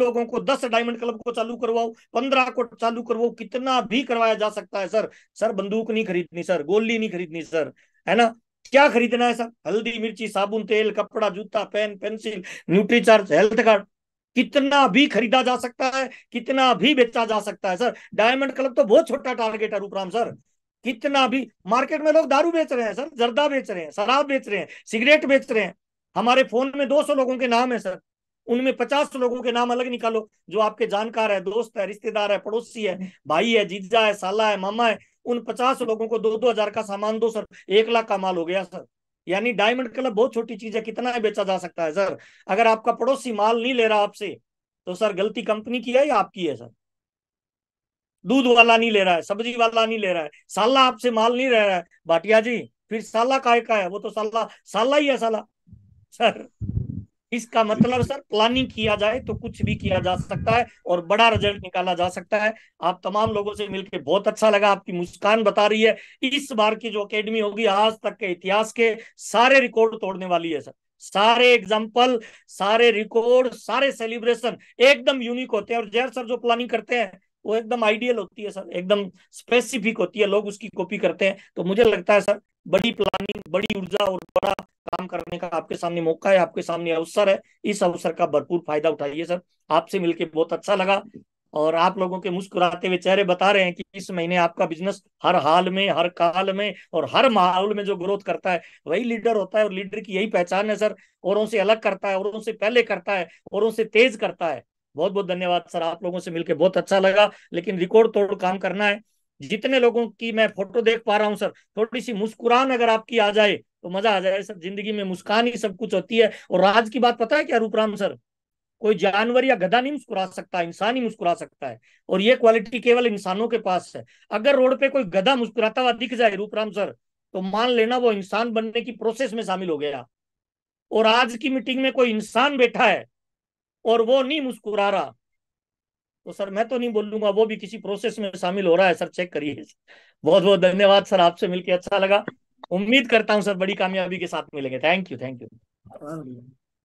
लोगों को दस डायमंड क्लब को चालू करवाओ पंद्रह को चालू करवाओ कितना भी करवाया जा सकता है सर सर बंदूक नहीं खरीदनी सर गोली नहीं खरीदनी सर है ना क्या खरीदना है सर हल्दी मिर्ची साबुन तेल कपड़ा जूता pen pencil Nutricharge health card कितना भी खरीदा जा सकता है कितना भी बेचा जा सकता है सर डायमंड क्लब तो बहुत छोटा टारगेट है रूपराम सर कितना भी मार्केट में लोग दारू बेच रहे हैं सर जर्दा बेच रहे हैं शराब बेच रहे हैं सिगरेट बेच रहे हैं हमारे फोन में 200 लोगों के नाम है सर उनमें पचास लोगों के नाम अलग निकालो जो आपके जानकार है दोस्त है रिश्तेदार है पड़ोसी है भाई है जीजा है साला है मामा है उन पचास लोगों को दो दो हजार का सामान दो सर एक लाख का माल हो गया सर यानी डायमंड क्लब बहुत छोटी चीज है कितना है बेचा जा सकता है सर अगर आपका पड़ोसी माल नहीं ले रहा आपसे तो सर गलती कंपनी की है या आपकी है सर दूध वाला नहीं ले रहा है सब्जी वाला नहीं ले रहा है साला आपसे माल नहीं ले रहा है भाटिया जी फिर साला काय का है वो तो साला साला ही है साला सर इसका मतलब सर प्लानिंग किया जाए तो कुछ भी किया जा सकता है और बड़ा रिजल्ट निकाला जा सकता है आप तमाम लोगों से मिलकर बहुत अच्छा लगा आपकी मुस्कान बता रही है इस बार की जो अकेडमी होगी आज तक के इतिहास के सारे रिकॉर्ड तोड़ने वाली है सर सारे एग्जाम्पल सारे रिकॉर्ड सारे सेलिब्रेशन एकदम यूनिक होते हैं और जैर सर जो प्लानिंग करते हैं वो एकदम आइडियल होती है सर एकदम स्पेसिफिक होती है लोग उसकी कॉपी करते हैं तो मुझे लगता है सर बड़ी प्लानिंग बड़ी ऊर्जा और बड़ा काम करने का आपके सामने मौका है आपके सामने अवसर है इस अवसर का भरपूर फायदा उठाइए सर आपसे मिलकर बहुत अच्छा लगा और आप लोगों के मुस्कुराते हुए चेहरे बता रहे हैं कि इस महीने आपका बिजनेस हर हाल में हर काल में और हर माहौल में जो ग्रोथ करता है वही लीडर होता है और लीडर की यही पहचान है सर औरों से अलग करता है औरों से पहले करता है औरों से तेज करता है बहुत बहुत धन्यवाद सर आप लोगों से मिलकर बहुत अच्छा लगा लेकिन रिकॉर्ड तोड़ काम करना है जितने लोगों की मैं फोटो देख पा रहा हूँ सर थोड़ी सी मुस्कुरान अगर आपकी आ जाए तो मजा आ जाए सर जिंदगी में मुस्कान ही सब कुछ होती है और राज की बात पता है क्या रूपराम सर कोई जानवर या गधा नहीं मुस्कुरा सकता इंसान ही मुस्कुरा सकता है और ये क्वालिटी केवल इंसानों के पास है अगर रोड पे कोई गधा मुस्कुराता हुआ दिख जाए रूपराम सर तो मान लेना वो इंसान बनने की प्रोसेस में शामिल हो गया और आज की मीटिंग में कोई इंसान बैठा है और वो नहीं मुस्कुरा रहा तो सर मैं तो नहीं बोलूंगा वो भी किसी प्रोसेस में शामिल हो रहा है सर चेक करिए बहुत बहुत धन्यवाद सर आपसे मिलकर अच्छा लगा उम्मीद करता हूँ सर बड़ी कामयाबी के साथ मिलेंगे थैंक यू थैंक यू